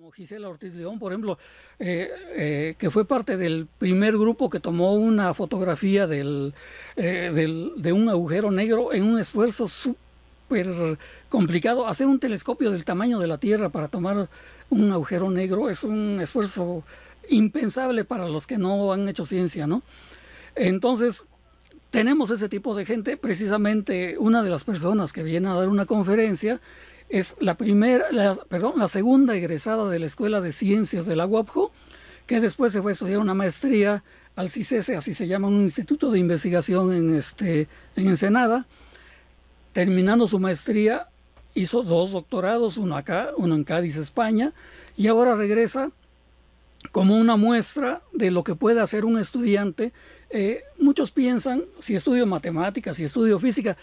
Como Gisela Ortiz León, por ejemplo, eh, eh, que fue parte del primer grupo que tomó una fotografía eh, de un agujero negro en un esfuerzo súper complicado. Hacer un telescopio del tamaño de la Tierra para tomar un agujero negro es un esfuerzo impensable para los que no han hecho ciencia, ¿no? Entonces, tenemos ese tipo de gente. Precisamente una de las personas que viene a dar una conferencia es la primera, perdón, la segunda egresada de la Escuela de Ciencias de la UAPJO, que después se fue a estudiar una maestría al CICESE, así se llama un instituto de investigación en, este, Ensenada. Terminando su maestría, hizo dos doctorados, uno acá, uno en Cádiz, España, y ahora regresa como una muestra de lo que puede hacer un estudiante. Eh, muchos piensan, si estudio matemáticas, si estudio física,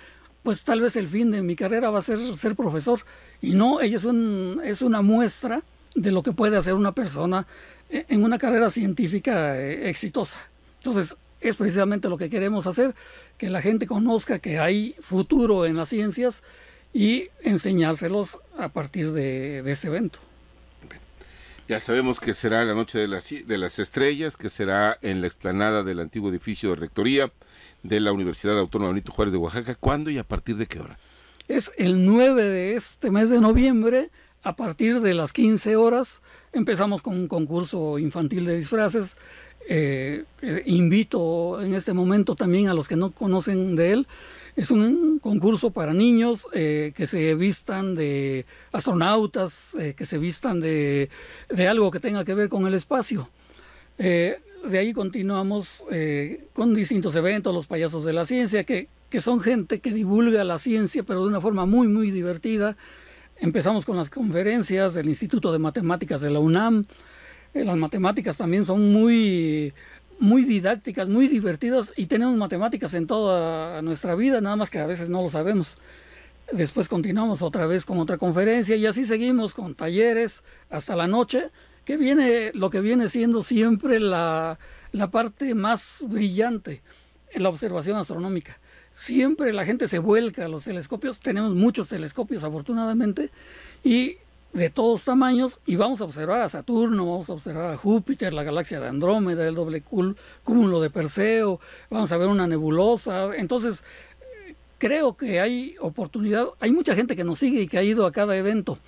pues tal vez el fin de mi carrera va a ser ser profesor. Y no, ella es, una muestra de lo que puede hacer una persona eh, en una carrera científica eh, exitosa. Entonces, es precisamente lo que queremos hacer, que la gente conozca que hay futuro en las ciencias y enseñárselos a partir de ese evento. Ya sabemos que será la noche de las, de las estrellas, que será en la explanada del antiguo edificio de rectoría de la Universidad Autónoma Benito Juárez de Oaxaca. ¿Cuándo y a partir de qué hora? Es el 9 de este mes de noviembre a partir de las 15 horas empezamos con un concurso infantil de disfraces. Eh, eh, invito en este momento también a los que no conocen de él. Es un concurso para niños eh, que se vistan de astronautas, que se vistan de, de, algo que tenga que ver con el espacio. de ahí continuamos con distintos eventos, los payasos de la ciencia, que, que son gente que divulga la ciencia, pero de una forma muy, muy divertida Empezamos con las conferencias del Instituto de Matemáticas de la UNAM. Eh, las matemáticas también son muy, muy didácticas, muy divertidas y tenemos matemáticas en toda nuestra vida, nada más que a veces no lo sabemos. Después continuamos otra vez con otra conferencia y así seguimos con talleres hasta la noche, que viene lo que viene siendo siempre la, parte más brillante, en la observación astronómica siempre la gente se vuelca a los telescopios, tenemos muchos telescopios afortunadamente, y de todos tamaños, y vamos a observar a Saturno, vamos a observar a Júpiter, la galaxia de Andrómeda, el doble cúmulo de Perseo, vamos a ver una nebulosa, entonces creo que hay oportunidad, hay mucha gente que nos sigue y que ha ido a cada evento,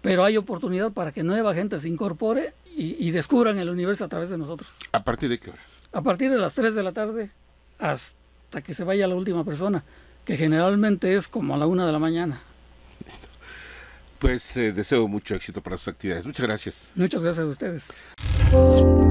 pero hay oportunidad para que nueva gente se incorpore y, descubran el universo a través de nosotros. ¿A partir de qué hora? A partir de las 3 de la tarde hasta hasta que se vaya la última persona, que generalmente es como a la una de la mañana. Pues eh, deseo mucho éxito para sus actividades. Muchas gracias. Muchas gracias a ustedes.